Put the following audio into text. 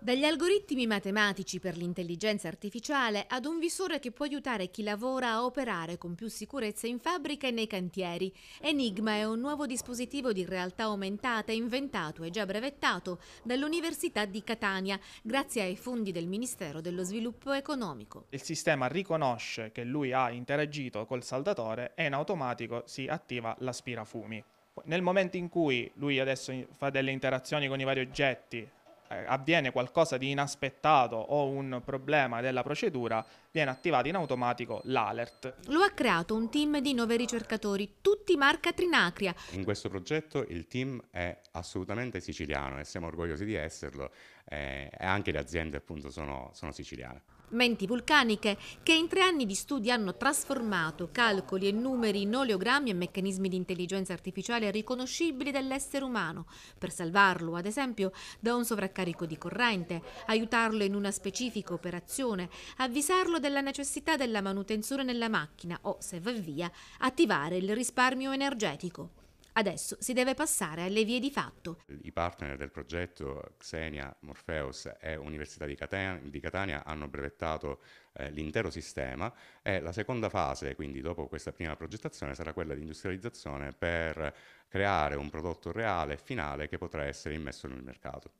Dagli algoritmi matematici per l'intelligenza artificiale ad un visore che può aiutare chi lavora a operare con più sicurezza in fabbrica e nei cantieri, Enigma è un nuovo dispositivo di realtà aumentata inventato e già brevettato dall'Università di Catania grazie ai fondi del Ministero dello Sviluppo Economico. Il sistema riconosce che lui ha interagito col saldatore e in automatico si attiva l'aspirafumi. Nel momento in cui lui adesso fa delle interazioni con i vari oggetti eh, avviene qualcosa di inaspettato o un problema della procedura, viene attivato in automatico l'alert. Lo ha creato un team di nove ricercatori, tutti marca Trinacria. In questo progetto il team è assolutamente siciliano e siamo orgogliosi di esserlo eh, e anche le aziende appunto sono, sono siciliane. Menti vulcaniche che in tre anni di studi hanno trasformato calcoli e numeri in oleogrammi e meccanismi di intelligenza artificiale riconoscibili dell'essere umano per salvarlo, ad esempio, da un sovraccarico carico di corrente, aiutarlo in una specifica operazione, avvisarlo della necessità della manutenzione nella macchina o, se va via, attivare il risparmio energetico. Adesso si deve passare alle vie di fatto. I partner del progetto Xenia, Morpheus e Università di Catania, di Catania hanno brevettato eh, l'intero sistema e la seconda fase, quindi dopo questa prima progettazione, sarà quella di industrializzazione per creare un prodotto reale e finale che potrà essere immesso nel mercato.